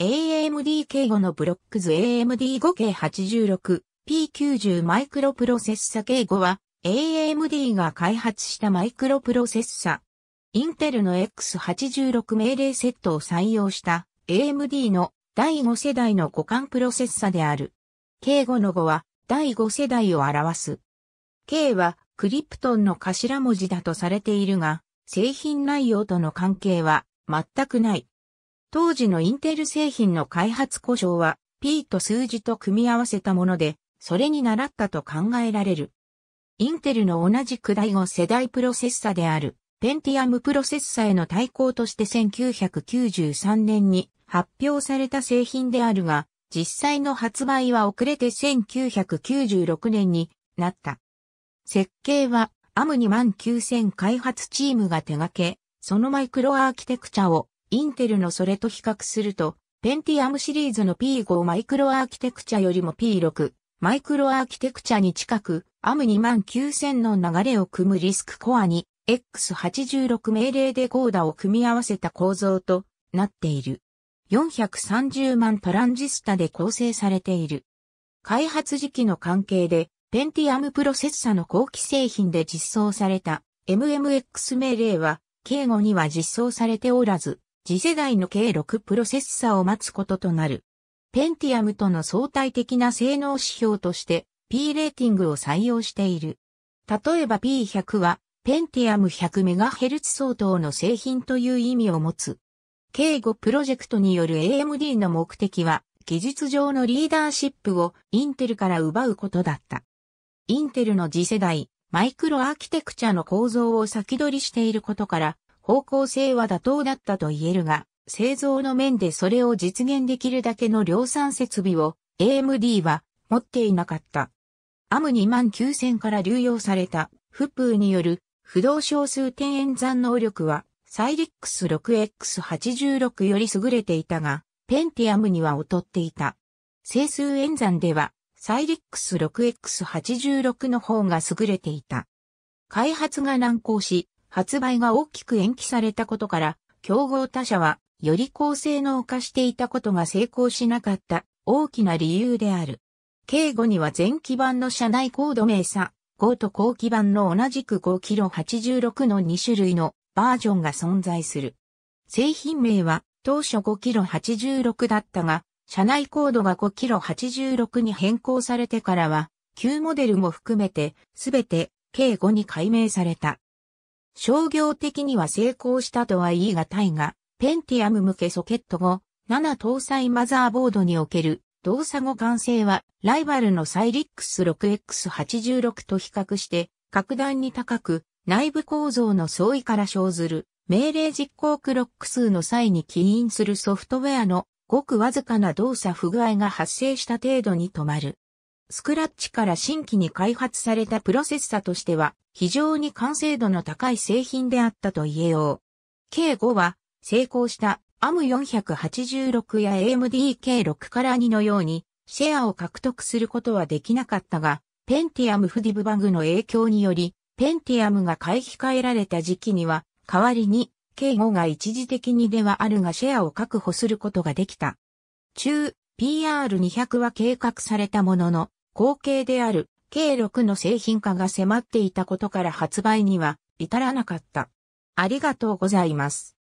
AMD 系5のブロック図 AMD5 系 86P90 マイクロプロセッサ系5は AMD が開発したマイクロプロセッサ。インテルの X86 命令セットを採用した AMD の第5世代の互換プロセッサである。K5 の5は第5世代を表す。K はクリプトンの頭文字だとされているが、製品内容との関係は全くない。当時のインテル製品の開発故障は P と数字と組み合わせたもので、それに倣ったと考えられる。インテルの同じく第5世代プロセッサである、ペンティアムプロセッサへの対抗として1993年に発表された製品であるが、実際の発売は遅れて1996年になった。設計は AM2 万9000開発チームが手掛け、そのマイクロアーキテクチャをインテルのそれと比較すると、ペンティアムシリーズの P5 マイクロアーキテクチャよりも P6 マイクロアーキテクチャに近く、AM29000 の流れを組むリスクコアに X86 命令でコーダを組み合わせた構造となっている。430万トランジスタで構成されている。開発時期の関係で、ペンティアムプロセッサの後期製品で実装された MMX 命令は、敬語には実装されておらず、次世代の計6プロセッサを待つこととなる。ペンティアムとの相対的な性能指標として P レーティングを採用している。例えば P100 はペンティアム 100MHz 相当の製品という意味を持つ。k 5プロジェクトによる AMD の目的は技術上のリーダーシップをインテルから奪うことだった。インテルの次世代マイクロアーキテクチャの構造を先取りしていることから方向性は妥当だったと言えるが、製造の面でそれを実現できるだけの量産設備を AMD は持っていなかった。アム2万9000から流用されたフプーによる不動小数点演算能力はサイリックス 6X86 より優れていたが、ペンティアムには劣っていた。整数演算ではサイリックス 6X86 の方が優れていた。開発が難航し、発売が大きく延期されたことから、競合他社はより高性能化していたことが成功しなかった大きな理由である。計5には前期版の社内コード名差5と後期版の同じく 5kg86 の2種類のバージョンが存在する。製品名は当初 5kg86 だったが、社内コードが 5kg86 に変更されてからは、旧モデルも含めて、すべて k 5に改名された。商業的には成功したとは言い難いが、ペンティアム向けソケット後、7搭載マザーボードにおける動作後完成は、ライバルのサイリックス 6X86 と比較して、格段に高く、内部構造の相違から生ずる、命令実行クロック数の際に起因するソフトウェアの、ごくわずかな動作不具合が発生した程度に止まる。スクラッチから新規に開発されたプロセッサとしては、非常に完成度の高い製品であったと言えよう。K5 は成功した AM486 や AMDK6 から2のようにシェアを獲得することはできなかったが、ペンティアムフディブバグの影響により、ペンティアムが買い控えられた時期には、代わりに、K5 が一時的にではあるがシェアを確保することができた。中、PR200 は計画されたものの、後継である計6の製品化が迫っていたことから発売には至らなかった。ありがとうございます。